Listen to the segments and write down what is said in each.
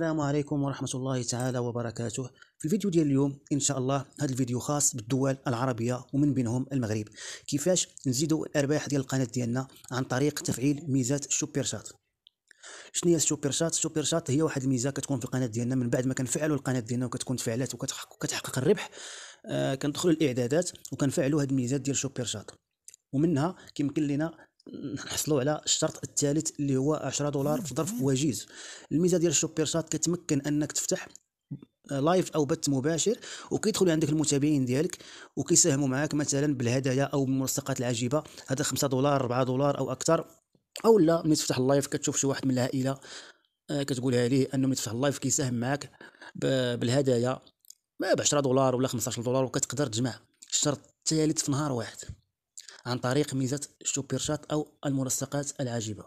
السلام عليكم ورحمة الله تعالى وبركاته في الفيديو ديال اليوم ان شاء الله هذا الفيديو خاص بالدول العربية ومن بينهم المغرب كيفاش نزيدوا الارباح ديال القناة ديالنا عن طريق تفعيل ميزة شوبير شات شنو هي السوبر شات السوبر شات هي واحد الميزه كتكون في القناه ديالنا من بعد ما كنفعلوا القناه ديالنا وكتكون تفعلات وكتحقق الربح آه كندخلوا الاعدادات وكنفعلوا هاد الميزات ديال السوبر شات ومنها كيمكن لنا نحصلوا على الشرط الثالث اللي هو 10 دولار في ظرف وجيز الميزه ديال الشوبير شات كتمكن انك تفتح لايف او بث مباشر وكيدخلوا عندك المتابعين ديالك وكيساهموا معاك مثلا بالهدايا او بالملصقات العجيبه هذا 5 دولار 4 دولار او اكثر او لا ملي تفتح اللايف كتشوف شي واحد من العائله آه، كتقولها ليه انه ملي تفتح اللايف كيساهم معاك بالهدايا ب 10 دولار ولا 15 دولار وكتقدر تجمع الشرط الثالث في نهار واحد عن طريق ميزة شوبر شات أو الملصقات العجيبة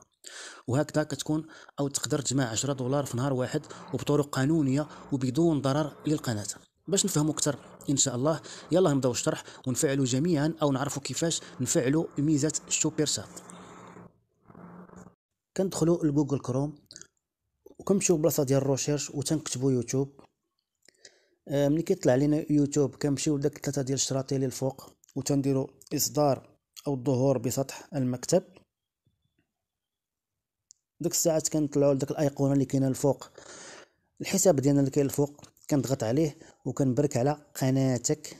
وهكذا كتكون أو تقدر تجمع 10 دولار في نهار واحد وبطرق قانونية وبدون ضرر للقناة باش نفهموا أكثر إن شاء الله يلا نبداو الشرح ونفعلوا جميعا أو نعرفوا كيفاش نفعلوا ميزة السوبر شات كندخلوا لجوجل كروم وكنمشيو بلاصه ديال الروشيرش وتنكتبوا يوتيوب آه، ملي كيطلع لينا يوتيوب كنمشيو لداك الثلاثه ديال الشراطي اللي الفوق وتنديروا اصدار أو الظهور بسطح المكتب ديك الساعات كنطلعوا لديك الايقونه اللي كاينه الفوق الحساب ديالنا اللي كاين الفوق كنضغط عليه وكنبرك على قناتك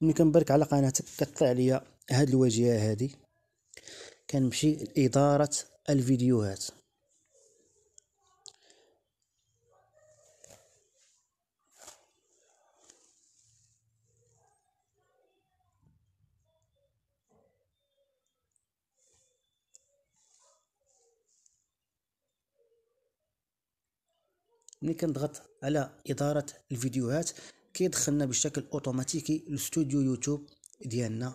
ملي كنبرك على قناتك كطلع ليا هاد الواجهه هادي كنمشي لاداره الفيديوهات ملي كنضغط على إدارة الفيديوهات كيدخلنا بشكل أوتوماتيكي لستوديو يوتيوب ديالنا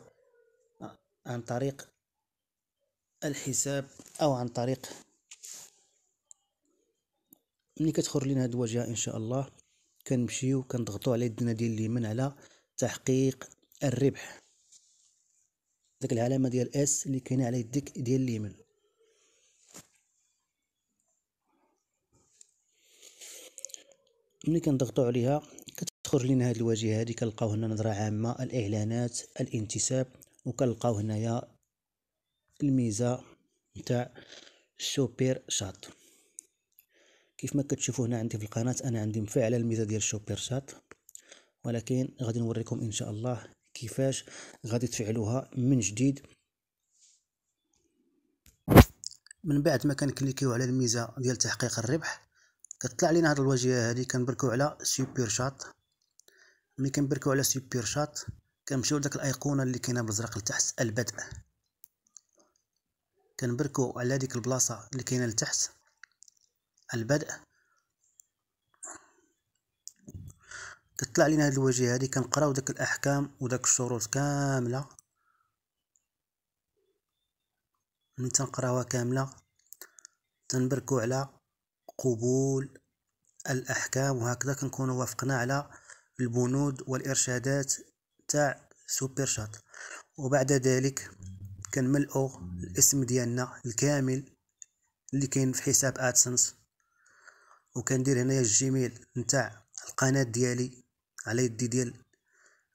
آه، عن طريق الحساب أو عن طريق ملي كتخرج لنا هاد الواجهة إن شاء الله كنمشيو كنضغطو على يدنا ديال اليمين على تحقيق الربح ديك العلامة ديال اس اللي كاينة على يدك ديال اليمين ملي كنضغطو عليها كتخرج لنا هاد الواجهه هادي كنلقاو هنا نظره عامه الاعلانات الانتساب وكنلقاو هنايا الميزه نتاع الشوبير شات كيف ما كتشوفوا هنا عندي في القناه انا عندي مفعله الميزه ديال الشوبير شات ولكن غادي نوريكم ان شاء الله كيفاش غادي تفعلوها من جديد من بعد ما كنكليكيو على الميزه ديال تحقيق الربح كتطلع لينا هاد الواجهه هادي كنبركو على سوبر شات ملي كنبركو على سوبر شات كنمشيو لداك الايقونه اللي كاينه بالزرق لتحت البدء كنبركو على ديك البلاصه اللي كاينه لتحت البدء كتطلع لينا هاد الواجهه هادي كنقراو داك الاحكام وداك الشروط كامله من تنقراوها كامله تنبركو على قبول الأحكام وهكذا كنكونوا وافقنا على البنود والإرشادات تاع سوبر شات وبعد ذلك كنملؤوا الاسم ديالنا الكامل اللي كاين في حساب ادسنس وكندير هنايا الجيميل نتاع القناه ديالي على يدي ديال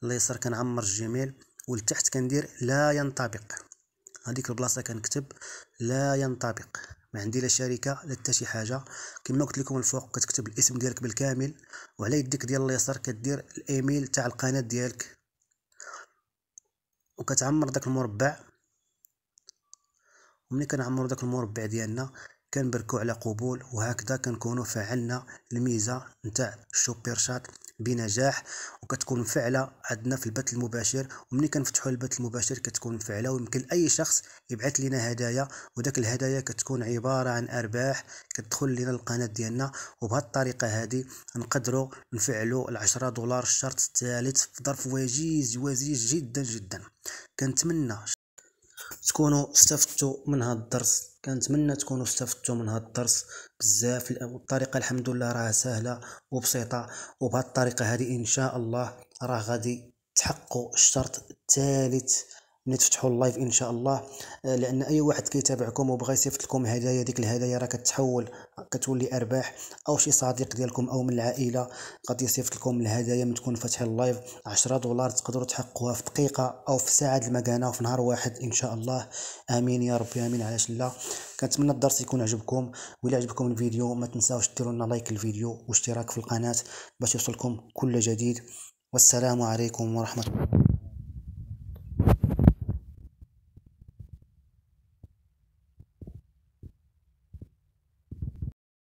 اليسار كنعمر الجيميل ولتحت كندير لا ينطبق هذيك البلاصه كنكتب لا ينطبق ما عندي لا شركه لا حتى شي حاجه كما قلت لكم الفوق كتكتب الاسم ديالك بالكامل وعلى يديك ديال اليسار كدير الايميل تاع القناه ديالك وكتعمر داك المربع ومني كنعمرو داك المربع ديالنا كنبركو على قبول وهكذا كنكونوا فعلنا الميزه نتاع الشوبر شات بنجاح وكتكون فعلة عندنا في البث المباشر وملي كنفتحوا البث المباشر كتكون فعلة ويمكن اي شخص يبعث لنا هدايا وداك الهدايا كتكون عباره عن ارباح كتدخل لنا القناه ديالنا وبهذه الطريقه هذه نقدروا نفعلوا ال10 دولار الشرط الثالث في ظرف وجيز وجيز جدا جدا كنتمنى تكونوا استفدتوا من هذا الدرس كنتمنى تكونوا استفدتوا من هذا الدرس بزاف الطريقه الحمد لله راه سهله وبسيطه وبهذه الطريقه هذه ان شاء الله راه غادي تحققوا الشرط الثالث ملي تفتحوا اللايف ان شاء الله آه، لان اي واحد كيتابعكم وبغى يصيفط لكم هدايا ديك الهدايا راه كتحول كتولي ارباح او شي صديق ديالكم او من العائله غادي يصيفط لكم الهدايا من تكون فاتح اللايف 10 دولار تقدروا تحققوها في دقيقه او في ساعه المكانه وفي نهار واحد ان شاء الله امين يا ربي امين علاش لا كنتمنى الدرس يكون عجبكم ولا عجبكم الفيديو ما تنساوش ديروا لنا لايك الفيديو واشتراك في القناه باش يوصلكم كل جديد والسلام عليكم ورحمه الله